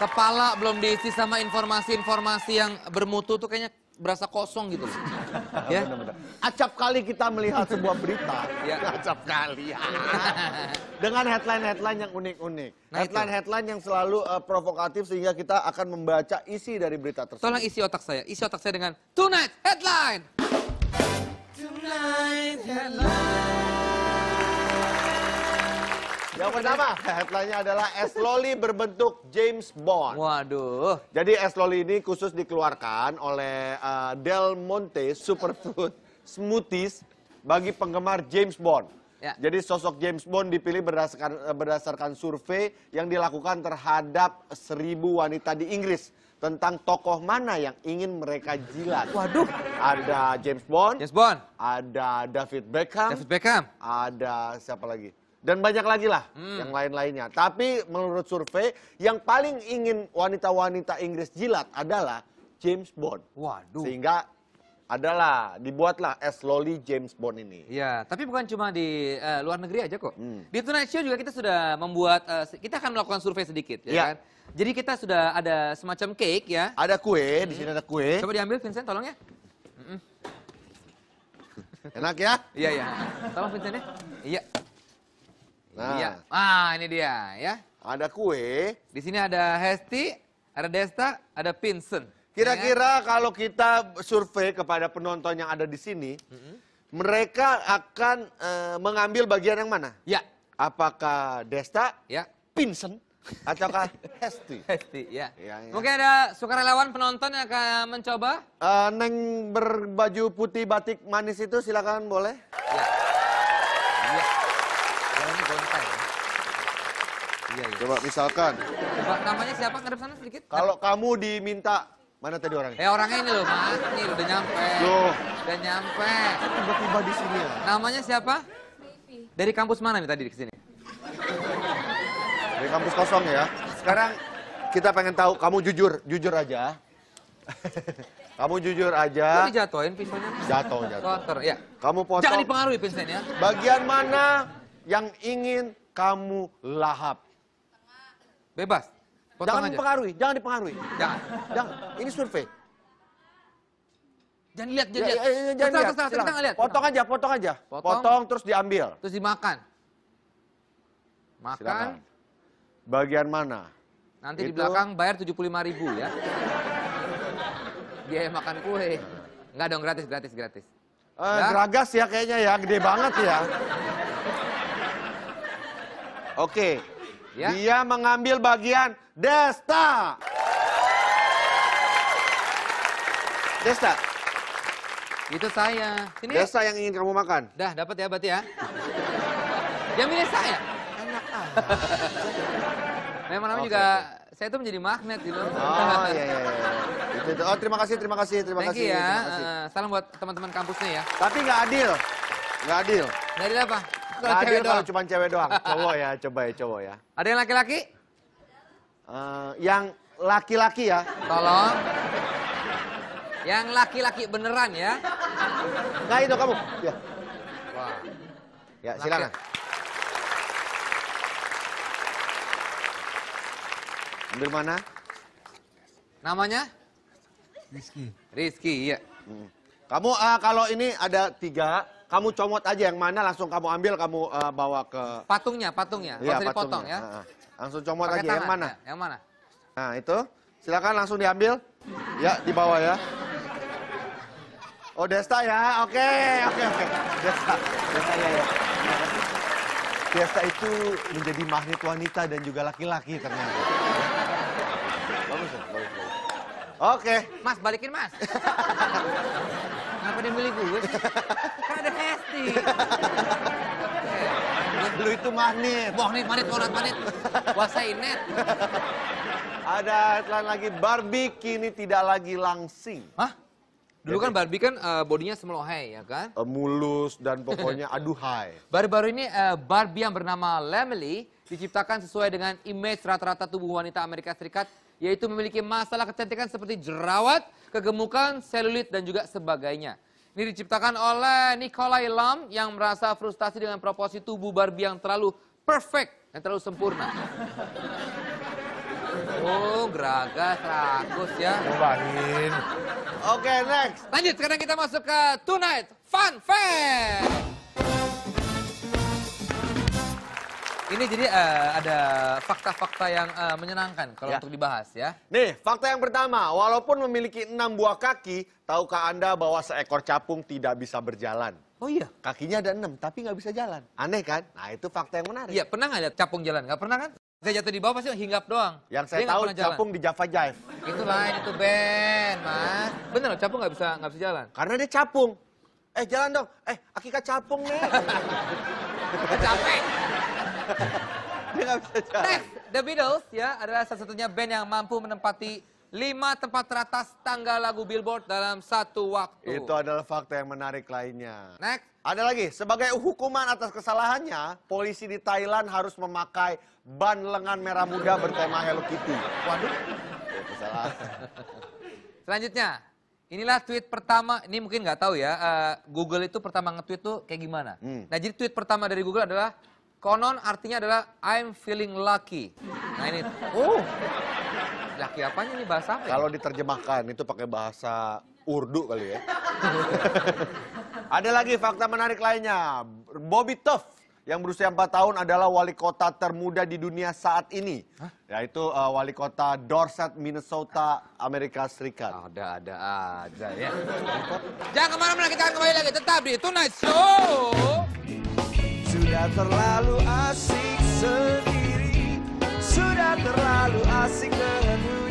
kepala belum diisi sama informasi-informasi yang bermutu tuh kayaknya berasa kosong gitu ya. Acap kali kita melihat sebuah berita. ya. Acap kali. Ya. Dengan headline-headline yang unik-unik. Nah, headline-headline yang selalu uh, provokatif sehingga kita akan membaca isi dari berita tersebut. Tolong isi otak saya. Isi otak saya dengan Tonight Headline. Tonight Headline. Yang pertama, headline-nya adalah es loli berbentuk James Bond. Waduh. Jadi es loli ini khusus dikeluarkan oleh uh, Del Monte Superfood Smoothies bagi penggemar James Bond. Ya. Jadi sosok James Bond dipilih berdasarkan eh, berdasarkan survei yang dilakukan terhadap seribu wanita di Inggris tentang tokoh mana yang ingin mereka jilat. Waduh. Ada James Bond. James Bond. Ada David Beckham. David Beckham. Ada siapa lagi? dan banyak lagi lah hmm. yang lain-lainnya. Tapi menurut survei yang paling ingin wanita-wanita Inggris jilat adalah James Bond. Waduh. Sehingga adalah dibuatlah es loli James Bond ini. Iya, tapi bukan cuma di uh, luar negeri aja kok. Hmm. Di Tonight Show juga kita sudah membuat uh, kita akan melakukan survei sedikit ya, ya kan. Jadi kita sudah ada semacam cake ya. Ada kue, hmm. di sini ada kue. Coba diambil Vincent tolong ya. Enak ya? Iya, iya. Tolong Vincent ya. Iya. Nah, iya. ah ini dia ya. Ada kue. Di sini ada Hesti, ada Desta, ada Pinsen. Kira-kira ya. kalau kita survei kepada penonton yang ada di sini, mm -hmm. mereka akan e, mengambil bagian yang mana? Ya. Apakah Desta? Ya. Pinsen? Ataukah Hesti? Hesti, ya. ya, ya. Mungkin ada sukarelawan penonton yang akan mencoba? Uh, neng berbaju putih batik manis itu silakan boleh. Ya. Iya, iya. Coba misalkan. namanya siapa ngadep sana sedikit? Kalau kamu diminta mana tadi orangnya? Eh orangnya ini loh, Mas. ini udah nyampe. Loh, udah nyampe. Tiba-tiba di sini ya. Namanya siapa? Dari kampus mana nih tadi di sini? Dari kampus kosong ya. Sekarang kita pengen tahu kamu jujur, jujur aja. Kamu jujur aja. Lu dijatuhin pinselnya. Jatuh, jatuh. Kotor, ya. Kamu potong. Jangan dipengaruhi pinselnya. Bagian mana yang ingin kamu lahap? Bebas. Potong jangan aja. dipengaruhi, jangan dipengaruhi. Jangan. jangan. Ini survei. Jangan lihat, jangan ya, lihat. Ya, ya, jangan lihat. lihat. Potong aja, potong aja. Potong, potong terus diambil. Terus dimakan. Makan. Silakan. Bagian mana? Nanti Itu... di belakang bayar 75 ribu ya. Biaya makan kue. Enggak dong, gratis, gratis, gratis. Eh, geragas ya kayaknya ya, gede banget ya. Oke, Ya. Dia mengambil bagian Desta. Desta. Itu saya. Sini. Desta yang ingin kamu makan. Dah, dapat ya berarti ya. yang milih saya. Enak aja. Memang namanya juga saya itu menjadi magnet gitu. Oh iya, iya iya. Itu, itu. Oh terima kasih terima kasih terima Thank kasih. You, ya. kasih. Uh, salam buat teman-teman kampusnya ya. Tapi nggak adil. Nggak adil. Nggak adil apa? kalau cewek doang. cuma cewek doang. Cowok ya, coba ya cowok ya. Ada yang laki-laki? Uh, yang laki-laki ya. Tolong. Yang laki-laki beneran ya. Enggak itu kamu. Ya. Wah. Ya, silakan. Ambil mana? Namanya? Rizky. Rizky, iya. Hmm. Kamu uh, kalau ini ada tiga, kamu comot aja yang mana langsung kamu ambil kamu uh, bawa ke patungnya, patungnya. Iya, patungnya. dipotong ya. Nah, langsung comot Pake aja tangan, yang mana? Ya, yang mana? Nah, itu. Silakan langsung diambil. Ya, di bawah ya. Oh, Desta ya. Oke, oke, oke. Desta. Desta ya ya. Desta itu menjadi magnet wanita dan juga laki-laki ternyata. Bagus ya, bagus, bagus. Oke. Mas, balikin mas. ngapain dia milih gue sih? Lu itu magnet. Magnet, magnet, magnet, magnet. Kuasain net. Ada headline lagi, Barbie kini tidak lagi langsing. Hah? Dulu kan Barbie kan uh, bodinya semelohai ya kan? Uh, mulus dan pokoknya aduhai. Baru-baru ini uh, Barbie yang bernama Lemily diciptakan sesuai dengan image rata-rata tubuh wanita Amerika Serikat yaitu memiliki masalah kecantikan seperti jerawat, kegemukan, selulit dan juga sebagainya. Ini diciptakan oleh Nikolai Lam yang merasa frustasi dengan proporsi tubuh Barbie yang terlalu perfect, yang terlalu sempurna. Oh, geragas, rakus ya. Oke, okay, next. Lanjut, sekarang kita masuk ke Tonight Fun Fact. Ini jadi uh, ada fakta-fakta yang uh, menyenangkan kalau ya. untuk dibahas ya. Nih, fakta yang pertama, walaupun memiliki enam buah kaki, tahukah Anda bahwa seekor capung tidak bisa berjalan? Oh iya? Kakinya ada enam, tapi nggak bisa jalan. Aneh kan? Nah, itu fakta yang menarik. Iya, pernah nggak lihat capung jalan? Nggak pernah kan? Saya jatuh di bawah pasti hinggap doang. Yang saya tahu capung di Java Jive. Itu lain, itu Ben, Mas. Bener capung nggak bisa nggak bisa jalan. Karena dia capung. Eh, jalan dong. Eh, akika capung, nih. Capek. Dia gak bisa jalan. Next, The Beatles ya adalah satu-satunya band yang mampu menempati lima tempat teratas tangga lagu Billboard dalam satu waktu. Itu adalah fakta yang menarik lainnya. Next. Ada lagi, sebagai hukuman atas kesalahannya, polisi di Thailand harus memakai ban lengan merah muda bertema Hello Kitty. Waduh, ya, Selanjutnya, inilah tweet pertama, ini mungkin nggak tahu ya, uh, Google itu pertama nge-tweet tuh kayak gimana. Hmm. Nah jadi tweet pertama dari Google adalah, Konon artinya adalah I'm feeling lucky. Nah ini, uh, oh, laki apanya ini bahasa apa Kalau diterjemahkan itu pakai bahasa Urdu kali ya. Ada lagi fakta menarik lainnya. Bobby Tuff yang berusia 4 tahun adalah wali kota termuda di dunia saat ini. Hah? Yaitu uh, wali kota Dorset, Minnesota, Amerika Serikat. Ada-ada ada ya. Jangan kemana-mana, kita akan kembali lagi. Tetap di Tonight Show. Sudah terlalu asik sendiri Sudah terlalu asik dengan dunia